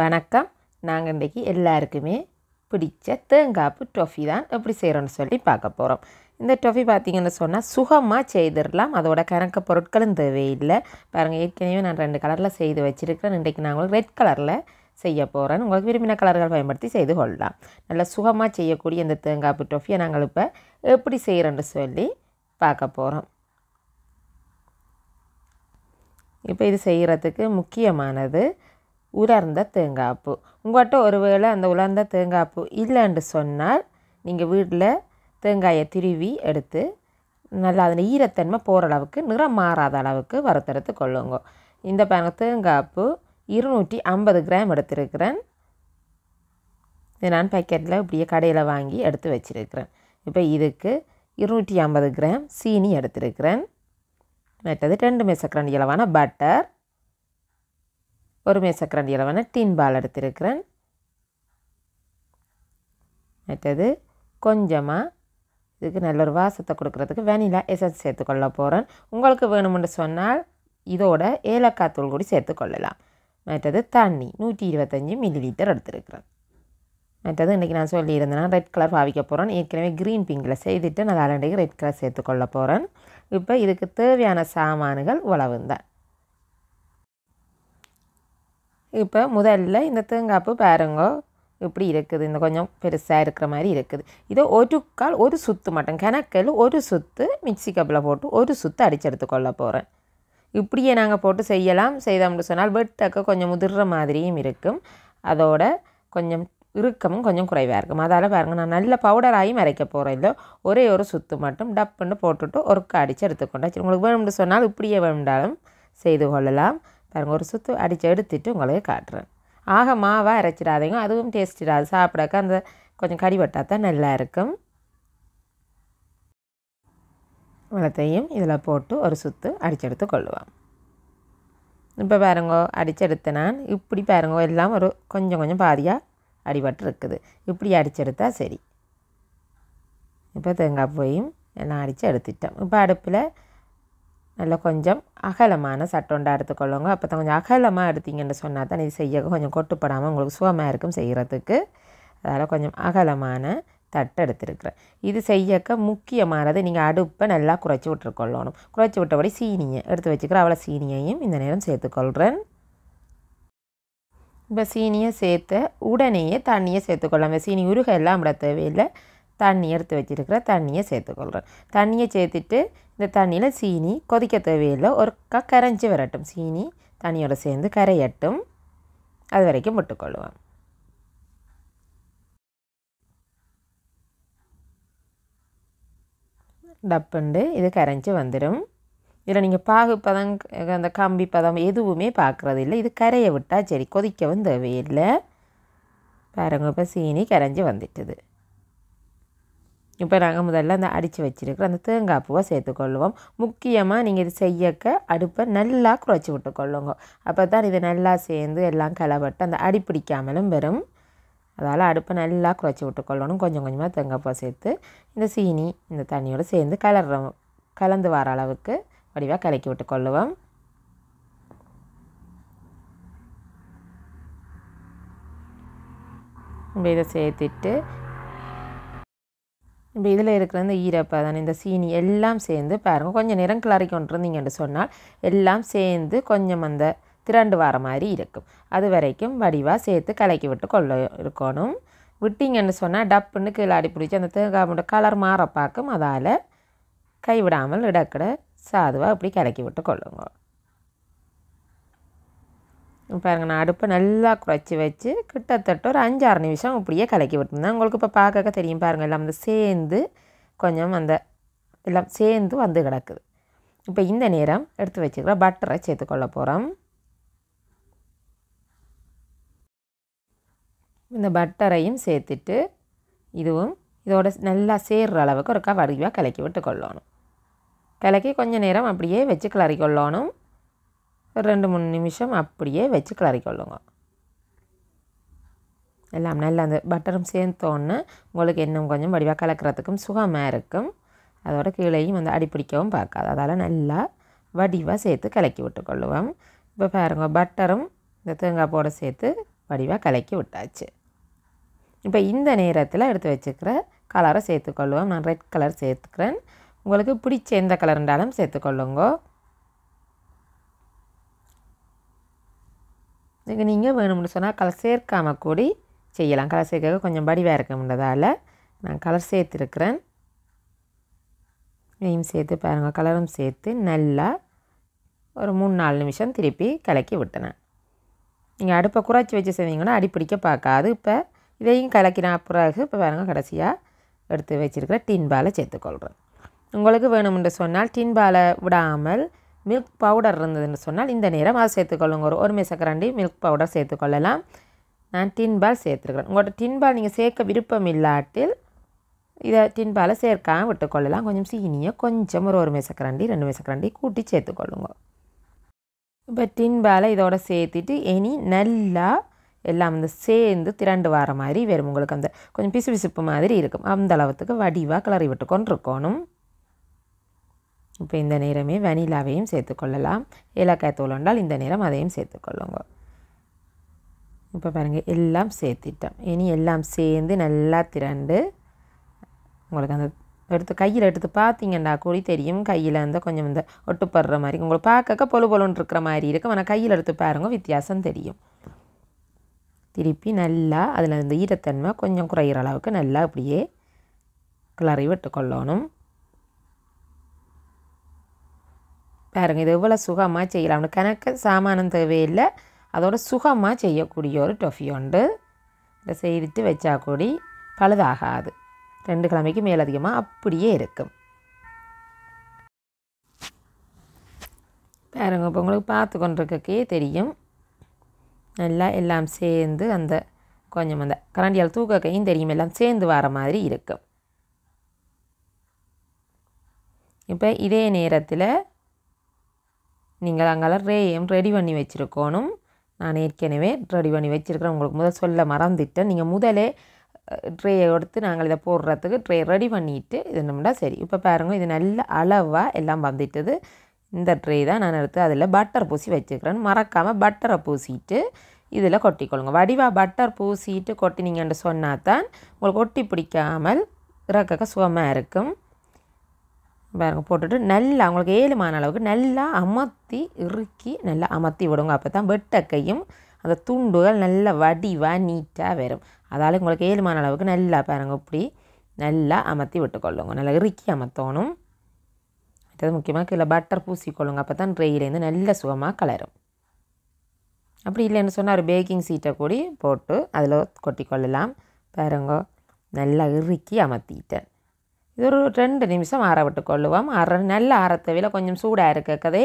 வணக்கம் நாங்கள் இன்றைக்கி எல்லாருக்குமே பிடிச்ச தேங்காப்பு டொஃபி தான் எப்படி செய்கிறோன்னு சொல்லி பார்க்க போகிறோம் இந்த டொஃபி பார்த்திங்கன்னு சொன்னால் சுகமாக செய்திடலாம் அதோட கணக்க பொருட்களும் தேவையில்லை பாருங்கள் ஏற்கனவே நான் ரெண்டு கலரில் செய்து வச்சுருக்கிறேன் இன்றைக்கு நாங்கள் உங்களுக்கு ரெட் கலரில் செய்ய போகிறேன் உங்களுக்கு விரும்பின கலர்கள் பயன்படுத்தி செய்து கொள்ளலாம் நல்லா சுகமாக செய்யக்கூடிய இந்த தேங்காப்பு டொஃபியை நாங்கள் இப்போ எப்படி செய்கிறோன்னு சொல்லி பார்க்க போகிறோம் இப்போ இது செய்கிறதுக்கு முக்கியமானது உலர்ந்த தேங்காய்ப்பு உங்கள்கிட்ட ஒருவேளை அந்த உலர்ந்த தேங்காய்ப்பு இல்லைன்னு சொன்னால் நீங்கள் வீட்டில் தேங்காயை திருவி எடுத்து நல்லா அதில் ஈரத்தன்மை போகிற அளவுக்கு நிறம் மாறாத அளவுக்கு வறுத்தெடுத்து கொள்ளுங்க இந்த பாருங்கள் தேங்காய்ப்பு இருநூற்றி ஐம்பது கிராம் எடுத்திருக்கிறேன் இது நான் பேக்கெட்டில் இப்படியே கடையில் வாங்கி எடுத்து வச்சுருக்கிறேன் இப்போ இதுக்கு இருநூற்றி ஐம்பது கிராம் சீனி எடுத்திருக்கிறேன் மற்றது ரெண்டு மிசக்கரண்டி அளவான பட்டர் ஒரு மேசக்கரண்டி அளவான டீன் பால் எடுத்திருக்கிறேன் அடுத்தது கொஞ்சமாக இதுக்கு நல்ல ஒரு வாசத்தை கொடுக்குறதுக்கு வெனிலா எசன்ஸ் சேர்த்துக்கொள்ள போகிறேன் உங்களுக்கு வேணுமென்று சொன்னால் இதோட ஏலக்காய் தூள் கூடி சேர்த்துக்கொள்ளலாம் மற்றது தண்ணி நூற்றி இருபத்தஞ்சி மில்லி லிட்டர் எடுத்துருக்குறேன் மற்றது இன்றைக்கி நான் சொல்லியிருந்தேன்னா ரெட் கலர் பாவிக்க போகிறேன் ஏற்கனவே க்ரீன் பிங்கில் செய்துட்டு நான் அலண்டைக்கு ரெட் கலர் சேர்த்துக்கொள்ள போகிறேன் இப்போ இதுக்கு தேவையான சாமான்கள் உழவுந்தேன் இப்போ முதல்ல இந்த தேங்காப்பு பாருங்க இப்படி இருக்குது இந்த கொஞ்சம் பெருசாக இருக்கிற மாதிரி இருக்குது இதை ஒரு கால் ஒரு சுத்து மட்டும் கிணக்கல் ஒரு சுத்து மிக்சி கப்பில் போட்டு ஒரு சுத்து அடிச்செடுத்து கொள்ள போகிறேன் இப்படியே நாங்கள் போட்டு செய்யலாம் செய்தோம்னு சொன்னால் வெட்டக்க கொஞ்சம் முதிர்ற மாதிரியும் இருக்கும் அதோட கொஞ்சம் இறுக்கமும் கொஞ்சம் குறைவாக இருக்கும் அதால் பாருங்கள் நான் நல்ல பவுடராகி மறைக்க போகிறேன் இல்லை ஒரே ஒரு சுத்து மட்டும் டப்புன்னு போட்டுட்டு ஒருக்க அடித்து எடுத்துக்கொண்டாச்சு உங்களுக்கு வேணும்னு சொன்னால் இப்படியே வேண்டாலும் செய்து கொள்ளலாம் பாருங்கள் ஒரு சுற்று அடித்து எடுத்துட்டு உங்களுக்கு காட்டுறேன் ஆக மாவாக அரைச்சிடாதீங்க அதுவும் டேஸ்டிடாது சாப்பிடக்க அந்த கொஞ்சம் கடிபட்டால் தான் நல்லா இருக்கும் வெள்ளத்தையும் இதில் போட்டு ஒரு சுற்று அடிச்செடுத்து கொள்ளுவோம் இப்போ பாருங்க அடிச்செடுத்து நான் இப்படி பாருங்க எல்லாம் ஒரு கொஞ்சம் கொஞ்சம் பாதியாக அடிபட்டு இருக்குது இப்படி அடிச்செடுத்தா சரி இப்போ தேங்காய் போய் எல்லாம் அடித்து எடுத்துட்டோம் இப்போ அடுப்பில் நல்லா கொஞ்சம் அகலமான சட்டோண்டாக எடுத்துக்கொள்ளுங்க அப்போ தான் கொஞ்சம் அகலமாக எடுத்தீங்கன்னு சொன்னால் தான் இது செய்ய கொஞ்சம் கொட்டுப்படாமல் உங்களுக்கு சுகமாக இருக்கும் செய்கிறதுக்கு அதனால் கொஞ்சம் அகலமான தட்டு எடுத்துருக்குறேன் இது செய்யக்க முக்கியமானது நீங்கள் அடுப்பை நல்லா குறைச்சி விட்டுருக்கொள்ளணும் குறைச்சி விட்டபடி சீனியை எடுத்து வச்சுக்கிற அவ்வளோ சீனியையும் இந்த நேரம் சேர்த்துக்கொள்கிறேன் இப்போ சீனியை சேர்த்த உடனேயே தண்ணியை சேர்த்துக்கொள்ளாமல் சீனி உருகை எல்லாம் விட தேவையில்லை தண்ணி எடுத்து வச்சுருக்கிற தண்ணியை சேர்த்துக்கொள்கிறேன் தண்ணியை சேர்த்துட்டு இந்த தண்ணியில் சீனி கொதிக்க தேவையில்லை ஒருக்கா கரைஞ்சி வரட்டும் சீனி தண்ணியோடு சேர்ந்து கரையட்டும் அது வரைக்கும் விட்டுக்கொள்ளுவேன் டப்புண்டு இது கரைஞ்சி வந்துடும் இதில் நீங்கள் பாகு பதம் அந்த கம்பி பதம் எதுவுமே பார்க்குறது இல்லை இது கரையை விட்டால் சரி கொதிக்கவும் தேவையில்லை பாருங்க இப்போ சீனி கரைஞ்சி வந்துட்டுது இப்போ நாங்கள் முதல்ல அந்த அடித்து வச்சுருக்கிற அந்த தேங்காய் பூவை சேர்த்துக்கொள்ளுவோம் முக்கியமாக நீங்கள் இது செய்யக்க அடுப்பை நல்லா குறைச்சி விட்டுக்கொள்ளுங்க அப்போ தான் இது நல்லா சேர்ந்து எல்லாம் கலவட்டு அந்த அடி பிடிக்காமலும் வரும் அதால் அடுப்பை நல்லா குறைச்சி விட்டுக்கொள்ளணும் கொஞ்சம் கொஞ்சமாக தேங்காய் பூவை சேர்த்து இந்த சீனி இந்த தண்ணியோடு சேர்ந்து கலர்றோம் கலந்து வர அளவுக்கு வடிவாக கலக்கி விட்டுக்கொள்ளுவோம் இப்போ இதை சேர்த்துட்டு இப்போ இதில் இருக்கிற இந்த ஈரப்பதன் இந்த சீனி எல்லாம் சேர்ந்து பாருங்கள் கொஞ்சம் நேரம் கிளறி கொண்டிருந்தீங்கன்னு சொன்னால் எல்லாம் சேர்ந்து கொஞ்சம் அந்த திரண்டு வர மாதிரி இருக்கும் அது வரைக்கும் வடிவாக சேர்த்து கலக்கி விட்டு கொள்ள இருக்கணும் விட்டிங்கன்னு சொன்னால் டப்புன்னு கீழே அடி பிடிச்சி அந்த தேங்காய் கலர் மாற பார்க்கும் அதால் கைவிடாமல் இடக்கிட சாதுவாக இப்படி கலக்கி விட்டு கொள்ளுங்கள் பாருங்கள் நான் அடுப்பை நல்லா குறைச்சி வச்சு கிட்டத்தட்ட ஒரு அஞ்சாறு நிமிஷம் இப்படியே கலக்கி விட்டுருந்தேன் உங்களுக்கு இப்போ பார்க்க தெரியும் பாருங்கள் எல்லாம் வந்து சேர்ந்து கொஞ்சம் அந்த எல்லாம் சேர்ந்து வந்து கிடக்குது இப்போ இந்த நேரம் எடுத்து வச்சுக்கிற பட்டரை சேர்த்துக்கொள்ள போகிறோம் இந்த பட்டரையும் சேர்த்துட்டு இதுவும் இதோட நல்லா சேர்கிற அளவுக்கு ஒரு வடிவாக கலக்கி விட்டு கொள்ளணும் கலக்கி கொஞ்சம் நேரம் அப்படியே வச்சு கிளறி கொள்ளணும் ரெண்டு மூணு நிமிஷம் அப்படியே வச்சு கிளறிக்கொள்ளுங்க எல்லாம் நல்லா அந்த பட்டரும் சேர்ந்தோன்னு உங்களுக்கு இன்னும் கொஞ்சம் வடிவாக கலக்கிறதுக்கும் சுகமாக இருக்கும் அதோட கீழேயும் வந்து அடிப்பிடிக்கவும் பார்க்காது அதால் நல்லா வடிவாக சேர்த்து கலக்கி விட்டுக்கொள்ளுவோம் இப்போ பாருங்கள் பட்டரும் இந்த தேங்காய் போட சேர்த்து வடிவாக கலக்கி விட்டாச்சு இப்போ இந்த நேரத்தில் எடுத்து வச்சுக்கிற கலரை சேர்த்துக்கொள்ளுவோம் நான் ரெட் கலர் சேர்த்துக்கிறேன் உங்களுக்கு பிடிச்ச எந்த கலர் இருந்தாலும் சேர்த்துக்கொள்ளுங்கோ இதுக்கு நீங்கள் வேணும்னு சொன்னால் கலர் சேர்க்காமல் கூடி செய்யலாம் கலர் சேர்க்க கொஞ்சம் வடிவாக முடியாதால் நான் கலர் சேர்த்துருக்குறேன் நெய்யும் சேர்த்து பாருங்கள் கலரும் சேர்த்து நல்லா ஒரு மூணு நாலு நிமிஷம் திருப்பி கலக்கி விட்டேன் நீங்கள் அடுப்பை குறைச்சி வச்சு செய்வீங்கன்னா அடிப்பிடிக்க பார்க்காது இப்போ இதையும் கலக்கினா பிறகு இப்போ பாருங்கள் கடைசியாக எடுத்து வச்சுருக்கிற டின்பாலை சேர்த்துக்கொள்கிறேன் உங்களுக்கு வேணும்னு சொன்னால் டின்பாலை விடாமல் மில்க் பவுடர் இருந்ததுன்னு சொன்னால் இந்த நேரம் அதை சேர்த்துக்கொள்ளுங்க ஒரு ஒரு மிசக்கரண்டி மில்க் பவுடர் சேர்த்துக்கொள்ளலாம் நான் டின்பால் சேர்த்துருக்குறேன் உங்கள்கிட்ட டின்பால் நீங்கள் சேர்க்க விருப்பம் இல்லாட்டில் இதை டின்பாலை சேர்க்காமல் விட்டுக்கொள்ளலாம் கொஞ்சம் சீனியை கொஞ்சம் ஒரு ஒரு மிசக்கரண்டி ரெண்டு மிசக்கரண்டி கூட்டி சேர்த்துக்கொள்ளுங்க இப்போ டின்பாலை இதோட சேர்த்துட்டு இனி நல்லா எல்லாம் வந்து சேர்ந்து திரண்டு வர மாதிரி வெறும் உங்களுக்கு அந்த கொஞ்சம் பிசு பிசுப்பு மாதிரி இருக்கும் அந்த அளவுக்கு வடிவாக கிளறி விட்டு கொண்டு இருக்கணும் இப்போ இந்த நேரமே வெனிலாவையும் சேர்த்துக்கொள்ளலாம் ஏலக்காய் தூள் உண்டால் இந்த நேரம் அதையும் சேர்த்துக்கொள்ளுங்க இப்போ பாருங்கள் எல்லாம் சேர்த்துட்டோம் இனி எல்லாம் சேர்ந்து நல்லா திரண்டு உங்களுக்கு அந்த எடுத்து கையில் எடுத்து பார்த்தீங்கன்னா கூடி தெரியும் கையில் வந்து கொஞ்சம் இந்த ஒட்டுப்படுற மாதிரி உங்களுக்கு பார்க்க பொழு பொழுன்னு இருக்கிற மாதிரி இருக்கும் ஆனால் கையில் எடுத்து பாருங்க வித்தியாசம் தெரியும் திருப்பி நல்லா அதில் இந்த ஈரத்தன்மை கொஞ்சம் குறையிற அளவுக்கு நல்லா அப்படியே கிளறி விட்டு கொள்ளணும் பாருங்க இது எவ்வளோ சுகமாக செய்யலாம் கணக்கு சாமானம் தேவையில்லை அதோட சுகமாக செய்யக்கூடிய ஒரு டொஃபி உண்டு இதை செய்துட்டு வச்சா கூடி பழுதாகாது ரெண்டு கிழமைக்கு மேலதிகமாக அப்படியே இருக்கும் பாருங்க இப்போ உங்களுக்கு பார்த்து கொண்டிருக்கே தெரியும் நல்லா எல்லாம் சேர்ந்து அந்த கொஞ்சம் அந்த கரண்டியால் தூக்கக்கையும் தெரியும் எல்லாம் சேர்ந்து வர மாதிரி இருக்கும் இப்போ இதே நேரத்தில் நீங்கள் அங்கெல்லாம் ரேயம் ரெடி பண்ணி வச்சுருக்கணும் நான் ஏற்கனவே ரெடி பண்ணி வச்சுருக்கிறேன் உங்களுக்கு முதல் சொல்ல மறந்துட்டேன் நீங்கள் முதலே ட்ரேயை எடுத்து நாங்கள் இதை போடுறதுக்கு ட்ரே ரெடி பண்ணிவிட்டு இது நம்மடா சரி இப்போ பாருங்கள் இது நல்ல அளவாக எல்லாம் வந்துட்டது இந்த ட்ரே தான் நான் எடுத்து அதில் பட்டர் பூசி வச்சுருக்கிறேன் மறக்காமல் பட்டரை பூசிட்டு இதில் கொட்டிக்கொள்ளுங்க வடிவாக பட்டர் பூசிட்டு கொட்டினீங்கன்னு சொன்னால் தான் உங்களுக்கு ஒட்டி பிடிக்காமல் இறக்க சுகமாக இருக்கும் பாருங்கள் போட்டுட்டு நல்லா உங்களுக்கு ஏழுமான அளவுக்கு நல்லா அமர்த்தி இறுக்கி நல்லா அமர்த்தி விடுங்க அப்போ தான் வெட்டக்கையும் அந்த துண்டுகள் நல்லா வடிவாக நீட்டாக வரும் அதால் உங்களுக்கு ஏழுமான அளவுக்கு நல்லா பாருங்கள் இப்படி நல்லா அமர்த்தி விட்டுக்கொள்ளுங்க நல்லா இறுக்கி அமர்த்தணும் அடுத்தது முக்கியமாக கீழே பட்டர் பூசிக்கொள்ளுங்க அப்போ தான் ட்ரெயிலேருந்து நல்ல சுகமாக கலரும் அப்படி இல்லைன்னு சொன்னால் ஒரு பேக்கிங் சீட்டை கூடி போட்டு அதில் கொட்டி கொள்ளலாம் பாருங்க நல்லா இறுக்கி அமர்த்திட்டேன் இது ஒரு ரெண்டு நிமிஷம் ஆற விட்டு கொள்ளுவோம் அற நல்ல ஆறத்தவியில் கொஞ்சம் சூடாக இருக்கதே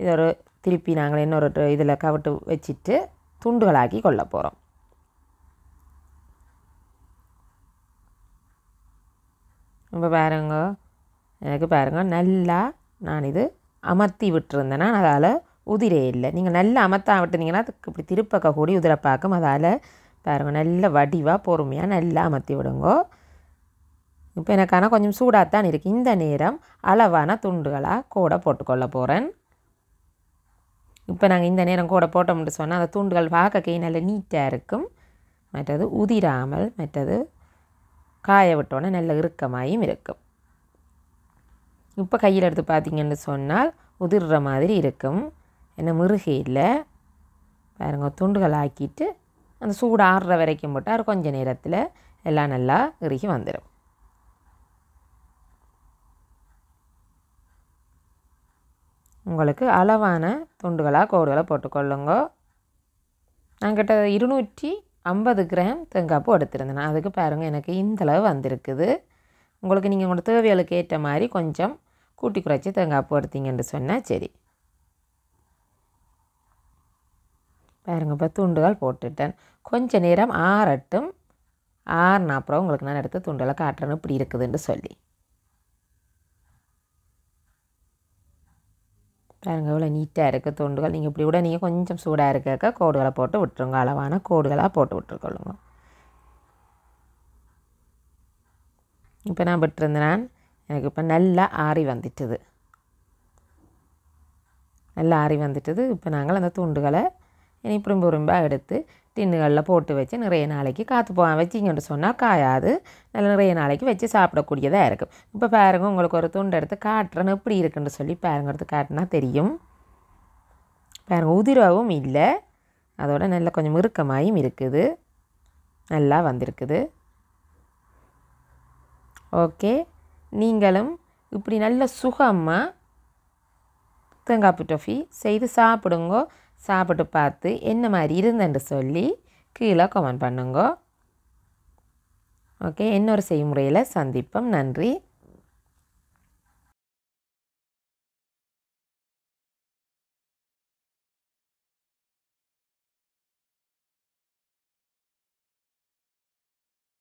இது ஒரு திருப்பி நாங்கள் இன்னொரு இதில் கவிட்டு வச்சுட்டு துண்டுகளாக்கி கொள்ள போகிறோம் இப்போ பாருங்க எனக்கு பாருங்க நல்லா நான் இது அமர்த்தி விட்டுருந்தேன்னா அதால் உதிரே இல்லை நீங்கள் நல்லா அமர்த்தா விட்டுனீங்கன்னா அதுக்கு இப்படி திருப்பக்க கூடி உதிரை பார்க்கும் அதால் பாருங்கள் நல்ல வடிவாக பொறுமையாக நல்லா அமர்த்தி விடுங்கோ இப்போ எனக்கான கொஞ்சம் சூடாகத்தான் இருக்குது இந்த நேரம் அளவான துண்டுகளாக கூட போட்டுக்கொள்ள போகிறேன் இப்போ நாங்கள் இந்த நேரம் கூட போட்டோம்னு சொன்னால் அந்த துண்டுகள் பார்க்க நல்ல நீட்டாக இருக்கும் மற்றது உதிராமல் மற்றது காய விட்டோன்னே நல்ல இறுக்கமாயும் இருக்கும் இப்போ கையில் எடுத்து பார்த்திங்கன்னு சொன்னால் உதிர்ற மாதிரி இருக்கும் என்ன மிருகையில் பாருங்கள் துண்டுகள் ஆக்கிட்டு அந்த சூடு ஆடுற வரைக்கும் அது கொஞ்சம் நேரத்தில் எல்லாம் நல்லா இறுகி வந்துடும் உங்களுக்கு அளவான துண்டுகளாக கோடுகளை போட்டுக்கொள்ளுங்க கிட்ட இருநூற்றி ஐம்பது கிராம் தேங்காய்ப்பு எடுத்திருந்தேன் அதுக்கு பாருங்கள் எனக்கு இந்தளவு வந்திருக்குது உங்களுக்கு நீங்கள் உங்களோட தேவைகளுக்கு ஏற்ற மாதிரி கொஞ்சம் கூட்டி குறைச்சி தேங்காய்ப்பு எடுத்தீங்கன்னு சொன்னால் சரி பாருங்கள் இப்போ துண்டுகள் போட்டுட்டேன் கொஞ்சம் நேரம் ஆறட்டும் ஆறுனா அப்புறம் உங்களுக்கு நான் எடுத்து துண்டுகளை காட்டுறேன்னு இப்படி இருக்குதுன்னு சொல்லி பாருங்க இவ்வளோ நீட்டாக இருக்குது துண்டுகள் நீங்கள் இப்படி கூட நீங்கள் கொஞ்சம் சூடாக இருக்க கோடுகளை போட்டு விட்டுருங்க அளவான கோடுகளாக போட்டு விட்டுருக்கொள்ளுங்க இப்போ நான் விட்டுருந்தேன் எனக்கு இப்போ நல்லா ஆறி வந்துட்டுது நல்லா ஆறி வந்துட்டுது இப்போ நாங்கள் அந்த துண்டுகளை இனி விரும்ப விரும்ப எடுத்து டின்னுகளில் போட்டு வச்சு நிறைய நாளைக்கு காற்று போக வச்சிங்கன்னு சொன்னால் காயாது நல்ல நிறைய நாளைக்கு வச்சு சாப்பிடக்கூடியதாக இருக்கும் இப்போ பாருங்கள் உங்களுக்கு ஒரு துண்டு எடுத்து காட்டுறேன்னு எப்படி இருக்குன்னு சொல்லி பாருங்க எடுத்து காட்டினா தெரியும் பாருங்கள் உதிரவும் இல்லை அதோட நல்லா கொஞ்சம் இறுக்கமாயும் இருக்குது நல்லா வந்திருக்குது ஓகே நீங்களும் இப்படி நல்ல சுகமாக தேங்காய் டொஃபி செய்து சாப்பிடுங்க சாப்பிட்டு பார்த்து என்ன மாதிரி இருந்தேன்னு சொல்லி கீழே கமெண்ட் பண்ணுங்க ஓகே இன்னொரு செய்முறையில் சந்திப்போம் நன்றி